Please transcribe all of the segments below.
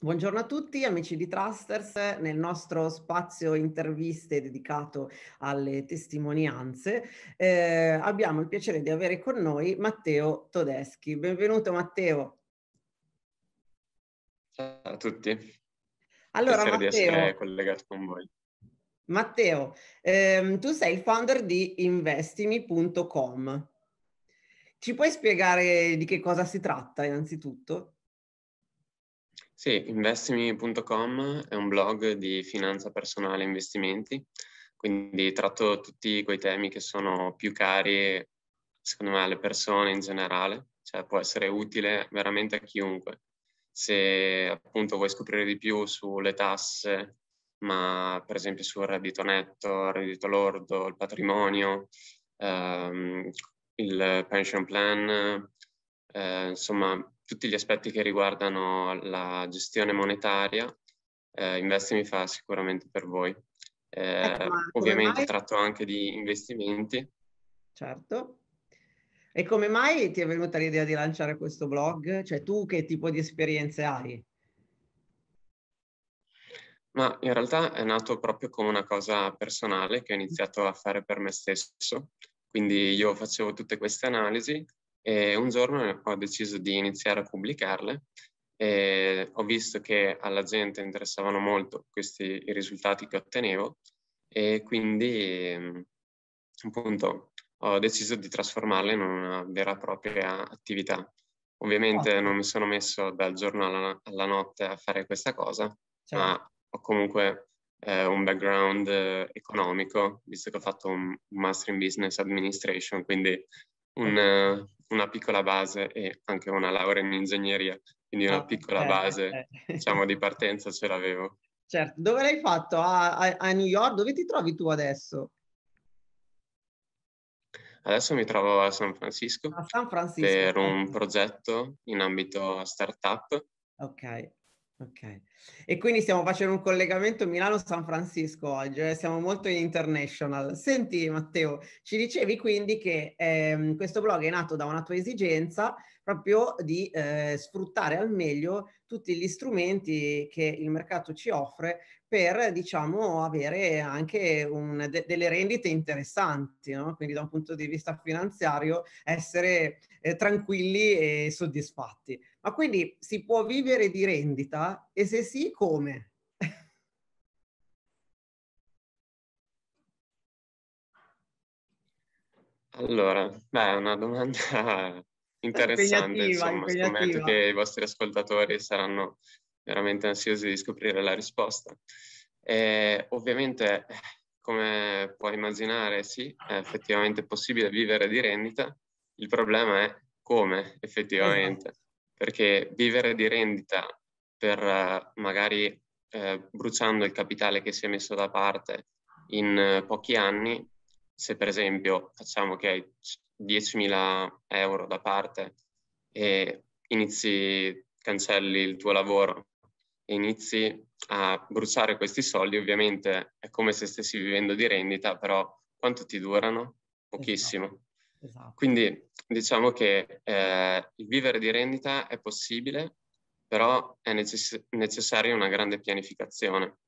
Buongiorno a tutti amici di Trusters, nel nostro spazio interviste dedicato alle testimonianze eh, abbiamo il piacere di avere con noi Matteo Todeschi. Benvenuto Matteo. Ciao a tutti. Allora Matteo, di essere collegato con voi. Matteo, ehm, tu sei il founder di investimi.com. Ci puoi spiegare di che cosa si tratta innanzitutto? Sì, investimi.com è un blog di finanza personale e investimenti, quindi tratto tutti quei temi che sono più cari, secondo me, alle persone in generale, cioè può essere utile veramente a chiunque. Se appunto vuoi scoprire di più sulle tasse, ma per esempio sul reddito netto, il reddito lordo, il patrimonio, ehm, il pension plan, eh, insomma tutti gli aspetti che riguardano la gestione monetaria, eh, Investimi fa sicuramente per voi. Eh, ecco, ovviamente mai... tratto anche di investimenti. Certo. E come mai ti è venuta l'idea di lanciare questo blog? Cioè tu che tipo di esperienze hai? Ma in realtà è nato proprio come una cosa personale che ho iniziato a fare per me stesso. Quindi io facevo tutte queste analisi e un giorno ho deciso di iniziare a pubblicarle e ho visto che alla gente interessavano molto questi i risultati che ottenevo e quindi appunto ho deciso di trasformarle in una vera e propria attività. Ovviamente non mi sono messo dal giorno alla, alla notte a fare questa cosa, certo. ma ho comunque eh, un background eh, economico, visto che ho fatto un Master in Business Administration, quindi un, una piccola base e anche una laurea in ingegneria, quindi una ah, piccola eh, base eh, eh. diciamo di partenza ce l'avevo. Certo, dove l'hai fatto? A, a, a New York? Dove ti trovi tu adesso? Adesso mi trovo a San Francisco, a San Francisco per un progetto in ambito startup. Ok. Ok, e quindi stiamo facendo un collegamento Milano-San Francisco oggi, eh? siamo molto international. Senti Matteo, ci dicevi quindi che ehm, questo blog è nato da una tua esigenza proprio di eh, sfruttare al meglio tutti gli strumenti che il mercato ci offre per diciamo, avere anche un, de, delle rendite interessanti, no? quindi da un punto di vista finanziario essere eh, tranquilli e soddisfatti. Ma quindi si può vivere di rendita e se sì come? Allora, beh, è una domanda interessante, impegnativa, insomma, impegnativa. scommetto che i vostri ascoltatori saranno veramente ansiosi di scoprire la risposta. E ovviamente, come puoi immaginare, sì, è effettivamente possibile vivere di rendita, il problema è come effettivamente, esatto. perché vivere di rendita per magari eh, bruciando il capitale che si è messo da parte in eh, pochi anni, se per esempio facciamo che hai 10.000 euro da parte e inizi, cancelli il tuo lavoro e inizi a bruciare questi soldi, ovviamente è come se stessi vivendo di rendita, però quanto ti durano? Pochissimo. Esatto. Esatto. Quindi diciamo che eh, il vivere di rendita è possibile, però è necess- necessaria una grande pianificazione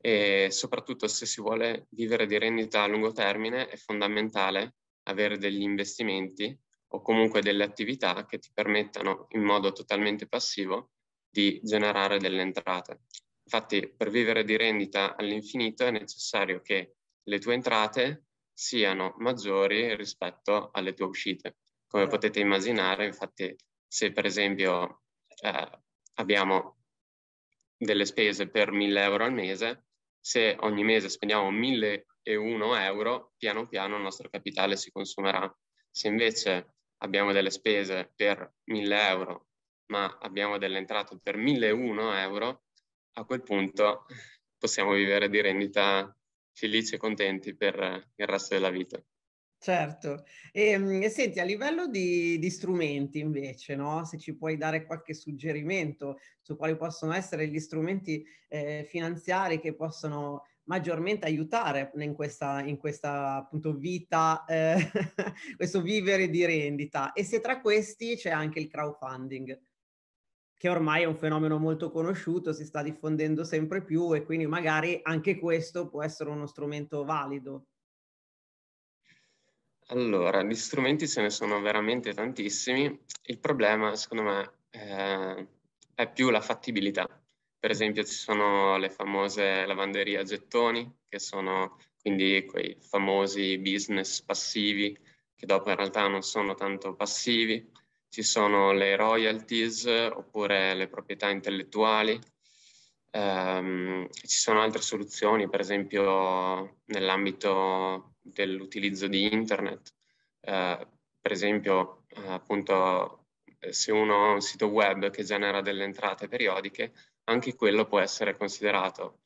e soprattutto se si vuole vivere di rendita a lungo termine è fondamentale avere degli investimenti o comunque delle attività che ti permettano in modo totalmente passivo di generare delle entrate. Infatti, per vivere di rendita all'infinito è necessario che le tue entrate siano maggiori rispetto alle tue uscite. Come eh. potete immaginare, infatti, se per esempio eh, abbiamo delle spese per 1000 euro al mese, se ogni mese spendiamo 1001 euro, piano piano il nostro capitale si consumerà. Se invece abbiamo delle spese per 1000 euro ma abbiamo delle entrate per 1001 euro, a quel punto possiamo vivere di rendita felici e contenti per il resto della vita. Certo, e, ehm, e senti a livello di, di strumenti invece, no? se ci puoi dare qualche suggerimento su quali possono essere gli strumenti eh, finanziari che possono maggiormente aiutare in questa, in questa appunto vita, eh, questo vivere di rendita e se tra questi c'è anche il crowdfunding che ormai è un fenomeno molto conosciuto, si sta diffondendo sempre più e quindi magari anche questo può essere uno strumento valido. Allora, gli strumenti ce ne sono veramente tantissimi. Il problema, secondo me, eh, è più la fattibilità. Per esempio, ci sono le famose lavanderie a gettoni, che sono quindi quei famosi business passivi, che dopo in realtà non sono tanto passivi, ci sono le royalties oppure le proprietà intellettuali, ehm, ci sono altre soluzioni, per esempio nell'ambito dell'utilizzo di internet, eh, per esempio appunto se uno ha un sito web che genera delle entrate periodiche, anche quello può essere considerato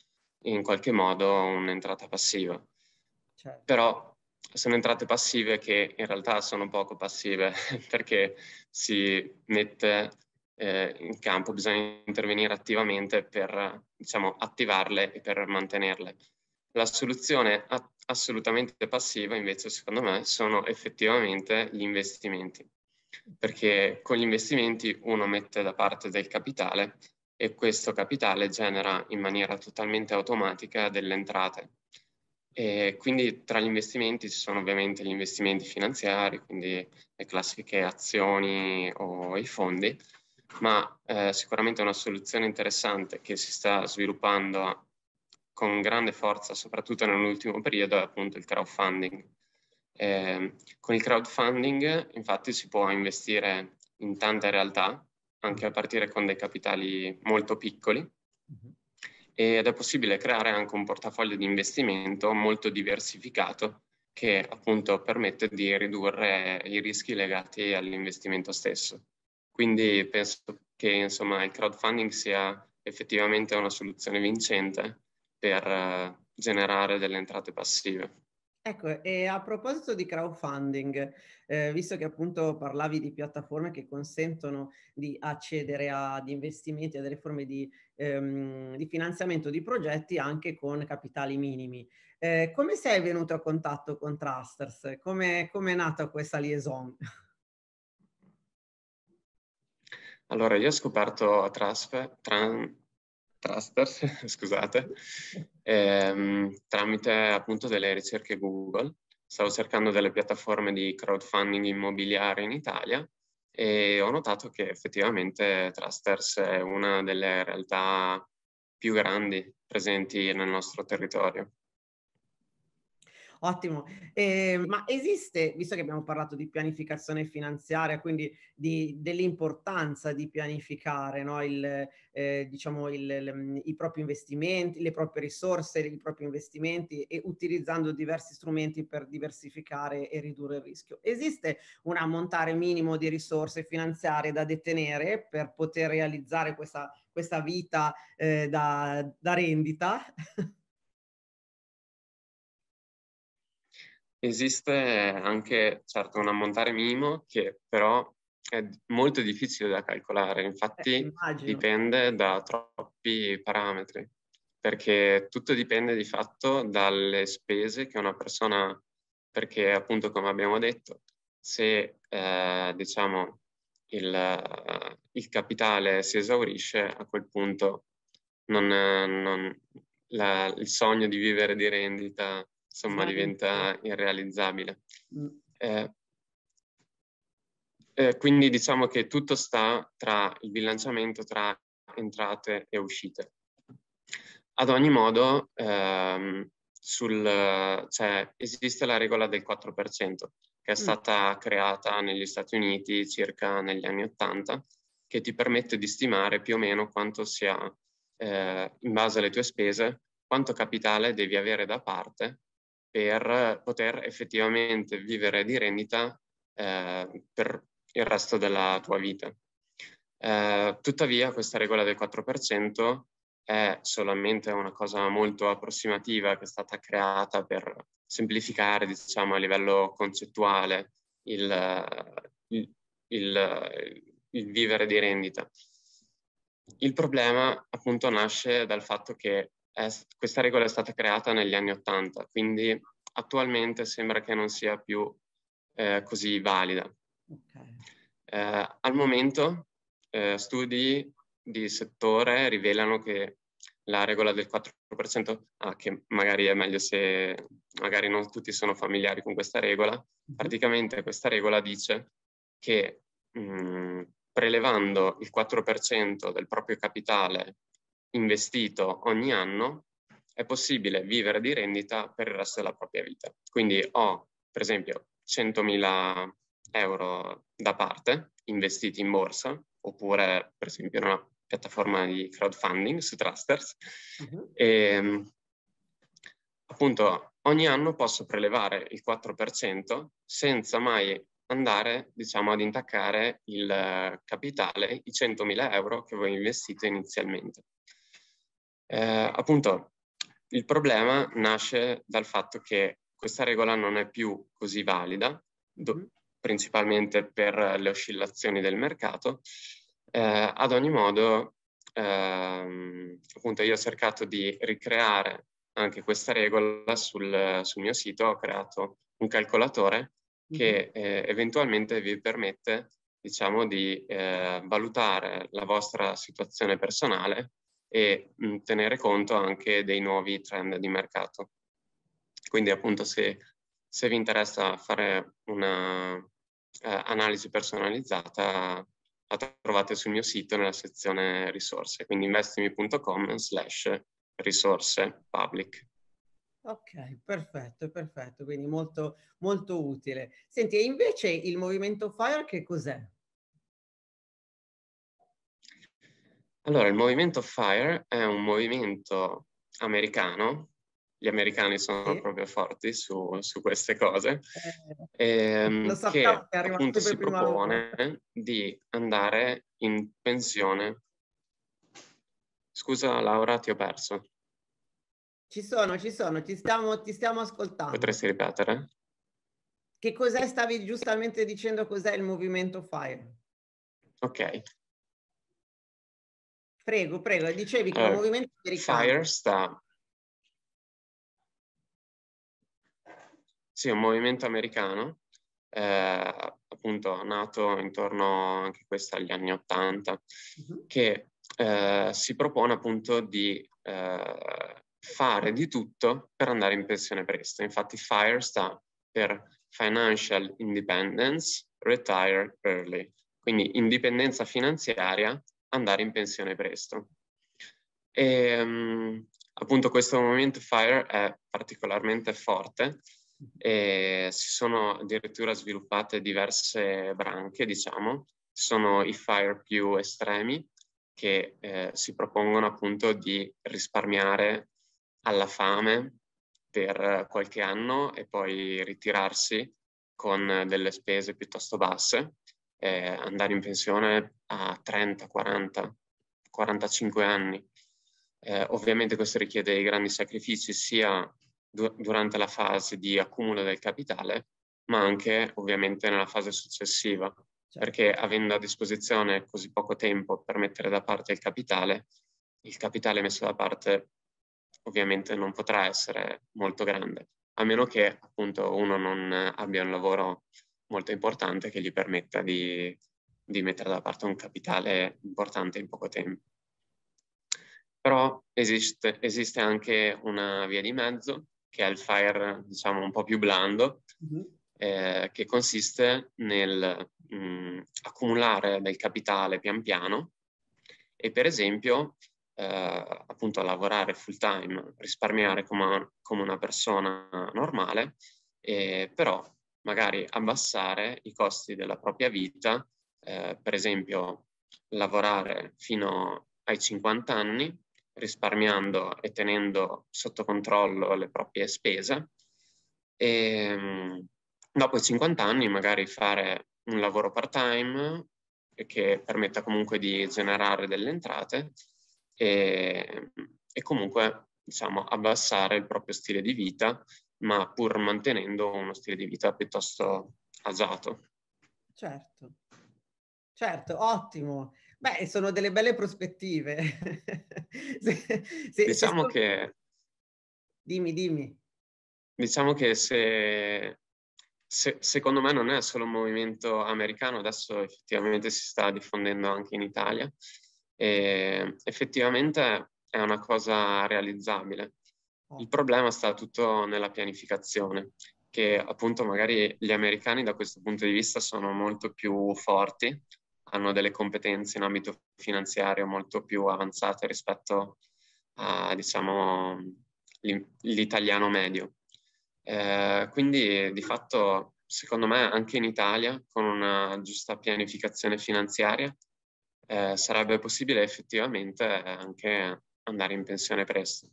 in qualche modo un'entrata passiva. Certo. Però sono entrate passive che in realtà sono poco passive perché si mette eh, in campo, bisogna intervenire attivamente per diciamo, attivarle e per mantenerle. La soluzione assolutamente passiva invece secondo me sono effettivamente gli investimenti perché con gli investimenti uno mette da parte del capitale e questo capitale genera in maniera totalmente automatica delle entrate. E quindi tra gli investimenti ci sono ovviamente gli investimenti finanziari, quindi le classiche azioni o i fondi, ma eh, sicuramente una soluzione interessante che si sta sviluppando con grande forza, soprattutto nell'ultimo periodo, è appunto il crowdfunding. Eh, con il crowdfunding infatti si può investire in tante realtà, anche a partire con dei capitali molto piccoli. Mm-hmm ed è possibile creare anche un portafoglio di investimento molto diversificato che appunto permette di ridurre i rischi legati all'investimento stesso. Quindi penso che insomma il crowdfunding sia effettivamente una soluzione vincente per eh, generare delle entrate passive. Ecco, e a proposito di crowdfunding, eh, visto che appunto parlavi di piattaforme che consentono di accedere ad investimenti, a delle forme di, ehm, di finanziamento di progetti anche con capitali minimi, eh, come sei venuto a contatto con Trusters? Come, come è nata questa liaison? Allora, io ho scoperto Trusters Tran, thrusters, scusate, ehm, tramite appunto delle ricerche Google. Stavo cercando delle piattaforme di crowdfunding immobiliare in Italia e ho notato che effettivamente Trusters è una delle realtà più grandi presenti nel nostro territorio. Ottimo. Eh, ma esiste, visto che abbiamo parlato di pianificazione finanziaria, quindi di, dell'importanza di pianificare no? il, eh, diciamo il, il, mm, i propri investimenti, le proprie risorse, i propri investimenti e utilizzando diversi strumenti per diversificare e ridurre il rischio. Esiste un ammontare minimo di risorse finanziarie da detenere per poter realizzare questa, questa vita eh, da, da rendita? Esiste anche, certo, un ammontare minimo che però è molto difficile da calcolare, infatti eh, dipende da troppi parametri, perché tutto dipende di fatto dalle spese che una persona, perché appunto come abbiamo detto, se eh, diciamo il, il, capitale si esaurisce, a quel punto non, non, la, il sogno di vivere di rendita insomma esatto. diventa irrealizzabile. Mm. Eh, eh, quindi diciamo che tutto sta tra il bilanciamento tra entrate e uscite. Ad ogni modo, ehm, sul, cioè, esiste la regola del 4%, che è mm. stata mm. creata negli Stati Uniti circa negli anni 80, che ti permette di stimare più o meno quanto sia, eh, in base alle tue spese, quanto capitale devi avere da parte per poter effettivamente vivere di rendita eh, per il resto della tua vita. Eh, tuttavia questa regola del 4% è solamente una cosa molto approssimativa che è stata creata per semplificare diciamo, a livello concettuale il, il, il, il vivere di rendita. Il problema appunto nasce dal fatto che è, questa regola è stata creata negli anni Ottanta, quindi attualmente sembra che non sia più eh, così valida. Okay. Eh, al momento eh, studi di settore rivelano che la regola del 4%, ah, che magari è meglio se magari non tutti sono familiari con questa regola, mm-hmm. praticamente questa regola dice che mh, mm, prelevando il 4% del proprio capitale investito ogni anno, è possibile vivere di rendita per il resto della propria vita. Quindi ho, per esempio, 100.000 euro da parte investiti in borsa, oppure per esempio in una piattaforma di crowdfunding su Trusters. Uh-huh. Mhm. E, ehm, appunto, ogni anno posso prelevare il 4% senza mai andare, diciamo, ad intaccare il eh, capitale, i 100.000 euro che avevo investito inizialmente. Eh, appunto, il problema nasce dal fatto che questa regola non è più così valida, do, mm-hmm. principalmente per le oscillazioni del mercato. Eh, ad ogni modo, ehm, appunto, io ho cercato di ricreare anche questa regola sul, sul mio sito, ho creato un calcolatore che mm-hmm. eh, eventualmente vi permette diciamo, di eh, valutare la vostra situazione personale e mh, tenere conto anche dei nuovi trend di mercato. Quindi appunto se, se vi interessa fare un'analisi eh, personalizzata la trovate sul mio sito nella sezione risorse, quindi investimi.com slash risorse public. Ok, perfetto, perfetto, quindi molto, molto utile. Senti, e invece il movimento FIRE che cos'è? Allora, il movimento FIRE è un movimento americano, gli americani sono sì. proprio forti su, su queste cose, eh, ehm, che appunto si propone volta. di andare in pensione. Scusa Laura, ti ho perso. Ci sono, ci sono, ti stiamo, ti stiamo ascoltando. Potresti ripetere? Che cos'è, stavi giustamente dicendo cos'è il movimento FIRE? Ok, Prego, prego, dicevi che è un eh, movimento americano. Fire sta... Sì, un movimento americano, eh, appunto nato intorno anche questo agli anni Ottanta, uh-huh. che eh, si propone appunto di eh, fare di tutto per andare in pensione presto. Infatti FIRE sta per Financial Independence Retire Early, quindi indipendenza finanziaria andare in pensione presto. E, um, appunto questo movimento FIRE è particolarmente forte e si sono addirittura sviluppate diverse branche, diciamo. Ci sono i FIRE più estremi che eh, si propongono appunto di risparmiare alla fame per qualche anno e poi ritirarsi con delle spese piuttosto basse eh, andare in pensione a 30, 40, 45 anni. Eh, ovviamente questo richiede dei grandi sacrifici sia du- durante la fase di accumulo del capitale, ma anche ovviamente nella fase successiva, certo. perché avendo a disposizione così poco tempo per mettere da parte il capitale, il capitale messo da parte ovviamente non potrà essere molto grande, a meno che appunto uno non abbia un lavoro molto importante che gli permetta di, di mettere da parte un capitale importante in poco tempo. Però esiste, esiste anche una via di mezzo, che è il fire diciamo un po' più blando, mm-hmm. eh, che consiste nel mh, mm, accumulare del capitale pian piano e per esempio eh, appunto lavorare full time, risparmiare come, come una persona normale, eh, però magari abbassare i costi della propria vita, eh, per esempio lavorare fino ai 50 anni, risparmiando e tenendo sotto controllo le proprie spese e ehm, dopo i 50 anni magari fare un lavoro part-time che permetta comunque di generare delle entrate e, e comunque diciamo, abbassare il proprio stile di vita ma pur mantenendo uno stile di vita piuttosto agiato. Certo, certo, ottimo. Beh, sono delle belle prospettive. se, se, diciamo se che... Dimmi, dimmi. Diciamo che se, secondo me non è solo un movimento americano, adesso effettivamente si sta diffondendo anche in Italia e effettivamente è una cosa realizzabile. Il problema sta tutto nella pianificazione, che appunto magari gli americani da questo punto di vista sono molto più forti, hanno delle competenze in ambito finanziario molto più avanzate rispetto a, diciamo, l'italiano medio. Eh, quindi di fatto, secondo me, anche in Italia, con una giusta pianificazione finanziaria, eh, sarebbe possibile effettivamente anche andare in pensione presto.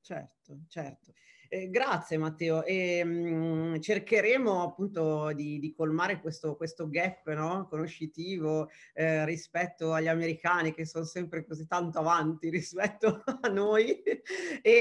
Certo, certo. Eh, grazie Matteo. E, ehm, mh, cercheremo appunto di, di colmare questo, questo gap no? conoscitivo eh, rispetto agli americani che sono sempre così tanto avanti rispetto a noi e,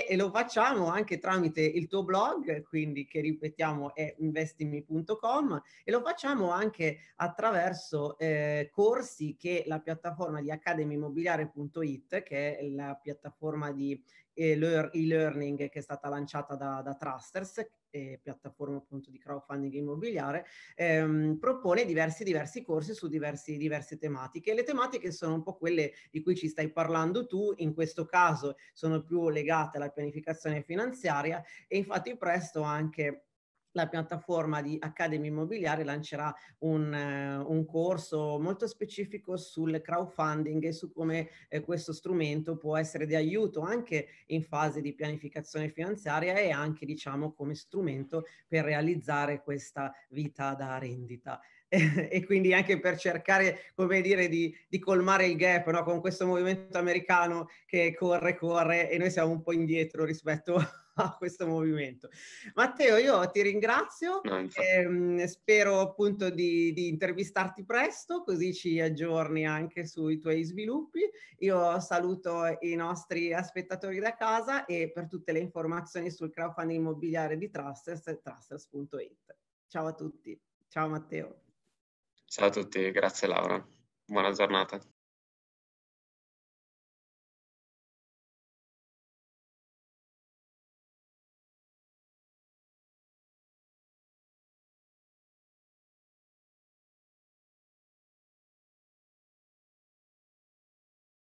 e lo facciamo anche tramite il tuo blog, quindi che ripetiamo è investimi.com e lo facciamo anche attraverso eh, corsi che la piattaforma di accademimmobiliare.it, che è la piattaforma di e-learning che è stata lanciata da, da Trusters, eh, piattaforma appunto di crowdfunding immobiliare, ehm, propone diversi, diversi corsi su diversi, diverse tematiche. Le tematiche sono un po' quelle di cui ci stai parlando tu, in questo caso sono più legate alla pianificazione finanziaria e infatti presto anche la piattaforma di Academy Immobiliare lancerà un, eh, un corso molto specifico sul crowdfunding e su come eh, questo strumento può essere di aiuto anche in fase di pianificazione finanziaria e anche diciamo come strumento per realizzare questa vita da rendita. e quindi anche per cercare, come dire, di, di colmare il gap no? con questo movimento americano che corre, corre e noi siamo un po' indietro rispetto a questo movimento. Matteo, io ti ringrazio, ehm, spero appunto di, di, intervistarti presto, così ci aggiorni anche sui tuoi sviluppi. Io saluto i nostri spettatori da casa e per tutte le informazioni sul crowdfunding immobiliare di Trusters, trusters.it. Ciao a tutti, ciao Matteo. Ciao a tutti, grazie Laura. Buona giornata.